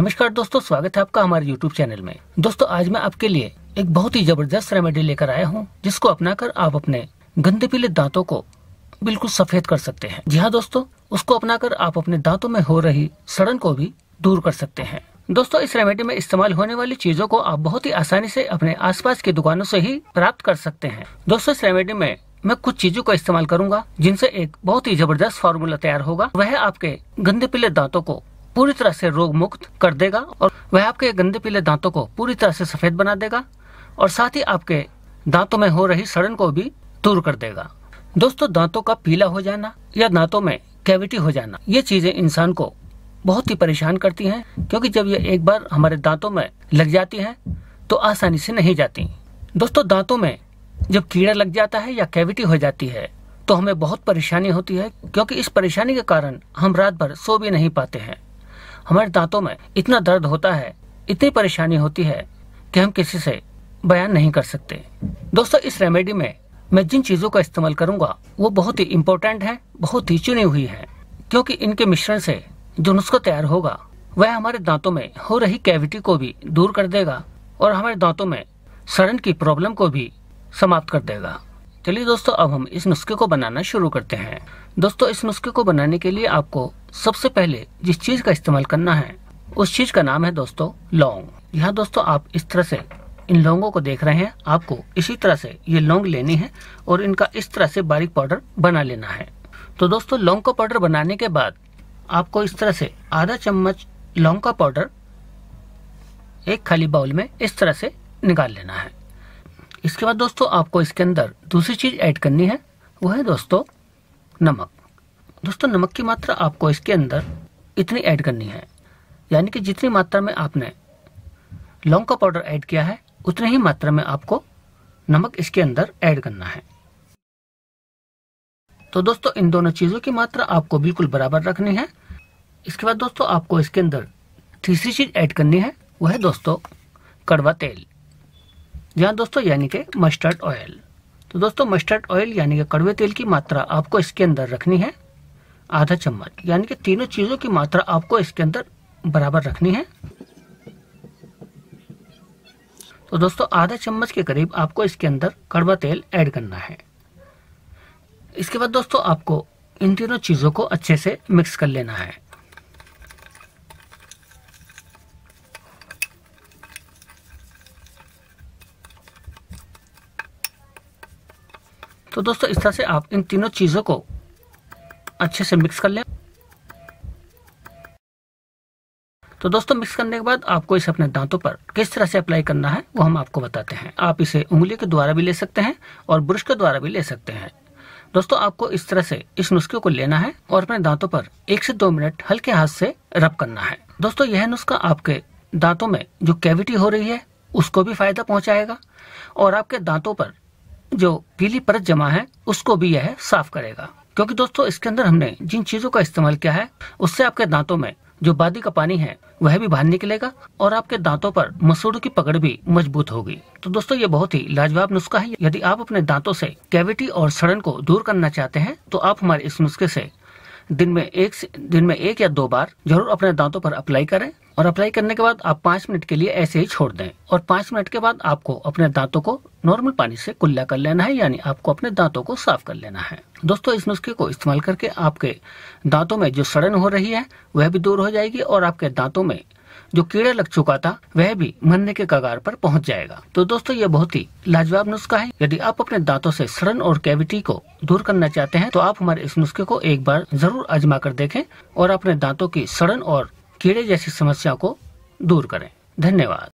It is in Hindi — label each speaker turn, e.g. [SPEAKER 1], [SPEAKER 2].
[SPEAKER 1] नमस्कार दोस्तों स्वागत है आपका हमारे YouTube चैनल में दोस्तों आज मैं आपके लिए एक बहुत ही जबरदस्त रेमेडी लेकर आया हूँ जिसको अपनाकर आप अपने गंदे पीले दांतों को बिल्कुल सफेद कर सकते हैं जी हाँ दोस्तों उसको अपनाकर आप अपने दांतों में हो रही सड़न को भी दूर कर सकते हैं दोस्तों इस रेमेडी में इस्तेमाल होने वाली चीजों को आप बहुत ही आसानी से अपने आसपास की दुकानों से ही प्राप्त कर सकते हैं दोस्तों इस रेमेडी में मैं कुछ चीजों का इस्तेमाल करूंगा जिनसे एक बहुत ही जबरदस्त फार्मूला तैयार होगा वह आपके गंदे पीले दांतों को पूरी तरह से रोग मुक्त कर देगा और वह आपके गंदे पीले दांतों को पूरी तरह से सफेद बना देगा और साथ ही आपके दांतों में हो रही सड़न को भी दूर कर देगा दोस्तों दांतों का पीला हो जाना या दांतों में कैविटी हो जाना ये चीजें इंसान को बहुत ही परेशान करती हैं क्योंकि जब ये एक बार हमारे दांतों में लग जाती हैं तो आसानी से नहीं जाती दोस्तों दांतों में जब कीड़ा लग जाता है या कैविटी हो जाती है तो हमें बहुत परेशानी होती है क्योंकि इस परेशानी के कारण हम रात भर सो भी नहीं पाते हैं हमारे दांतों में इतना दर्द होता है इतनी परेशानी होती है कि हम किसी से बयान नहीं कर सकते दोस्तों इस रेमेडी में मैं जिन चीजों का इस्तेमाल करूंगा वो बहुत ही इम्पोर्टेंट है बहुत ही चुनी हुई है क्योंकि इनके मिश्रण से जो नुस्खा तैयार होगा वह हमारे दांतों में हो रही कैविटी को भी दूर कर देगा और हमारे दांतों में सड़न की प्रॉब्लम को भी समाप्त कर देगा चलिए दोस्तों अब हम इस नुस्खे को बनाना शुरू करते हैं दोस्तों इस नुस्खे को बनाने के लिए आपको सबसे पहले जिस चीज का इस्तेमाल करना है उस चीज का नाम है दोस्तों लौंग यहाँ दोस्तों आप इस तरह से इन लौंगों को देख रहे हैं आपको इसी तरह से ये लौंग लेनी है और इनका इस तरह से बारीक पाउडर बना लेना है तो दोस्तों लौंग का पाउडर बनाने के बाद आपको इस तरह से आधा चम्मच लौंग का पाउडर एक खाली बाउल में इस तरह से निकाल लेना है इसके बाद दोस्तों आपको इसके अंदर दूसरी चीज ऐड करनी है वो है दोस्तों नमक दोस्तों नमक की मात्रा आपको इसके अंदर इतनी ऐड करनी है यानी कि जितनी मात्रा में आपने लौंग का पाउडर ऐड किया है उतनी ही मात्रा में आपको नमक इसके अंदर ऐड करना है तो दोस्तों इन दोनों चीजों की मात्रा आपको बिल्कुल बराबर रखनी है इसके बाद दोस्तों आपको इसके अंदर तीसरी चीज ऐड करनी है वह है दोस्तों कड़वा तेल यहाँ दोस्तों यानी के मस्टर्ड ऑयल तो दोस्तों मस्टर्ड ऑयल यानी कि कड़वे तेल की मात्रा आपको इसके अंदर रखनी है आधा चम्मच यानी कि तीनों चीज़ों की मात्रा आपको इसके अंदर बराबर रखनी है तो दोस्तों आधा चम्मच के करीब आपको इसके अंदर कड़वा तेल ऐड करना है इसके बाद दोस्तों आपको इन तीनों चीज़ों को अच्छे से मिक्स कर लेना है तो दोस्तों इस तरह से आप इन तीनों चीज़ों को अच्छे से मिक्स कर लें तो दोस्तों मिक्स करने के बाद आपको इसे अपने दांतों पर किस तरह से अप्लाई करना है वो हम आपको बताते हैं आप इसे उंगली के द्वारा भी ले सकते हैं और ब्रश के द्वारा भी ले सकते हैं दोस्तों आपको इस तरह से इस नुस्खे को लेना है और अपने दांतों पर एक से दो मिनट हल्के हाथ से रब करना है दोस्तों यह नुस्खा आपके दांतों में जो कैविटी हो रही है उसको भी फायदा पहुंचाएगा और आपके दांतों पर जो पीली परत जमा है उसको भी यह साफ करेगा क्योंकि दोस्तों इसके अंदर हमने जिन चीजों का इस्तेमाल किया है उससे आपके दांतों में जो बादी का पानी है वह भी बाहर निकलेगा और आपके दांतों पर मसूड़ों की पकड़ भी मजबूत होगी तो दोस्तों ये बहुत ही लाजवाब नुस्खा है यदि आप अपने दांतों से कैविटी और सड़न को दूर करना चाहते हैं तो आप हमारे इस नुस्खे से दिन में एक दिन में एक या दो बार जरूर अपने दांतों पर अप्लाई करें और अप्लाई करने के बाद आप पाँच मिनट के लिए ऐसे ही छोड़ दें और पाँच मिनट के बाद आपको अपने दांतों को नॉर्मल पानी से कुल्ला कर लेना है यानी आपको अपने दांतों को साफ कर लेना है दोस्तों इस नुस्खे को इस्तेमाल करके आपके दांतों में जो सड़न हो रही है वह भी दूर हो जाएगी और आपके दांतों में जो कीड़ा लग चुका था वह भी मरने के कगार पर पहुंच जाएगा तो दोस्तों ये बहुत ही लाजवाब नुस्खा है यदि आप अपने दांतों से सड़न और कैविटी को दूर करना चाहते हैं तो आप हमारे इस नुस्खे को एक बार जरूर आजमा कर देखें और अपने दांतों की सड़न और कीड़े जैसी समस्या को दूर करें धन्यवाद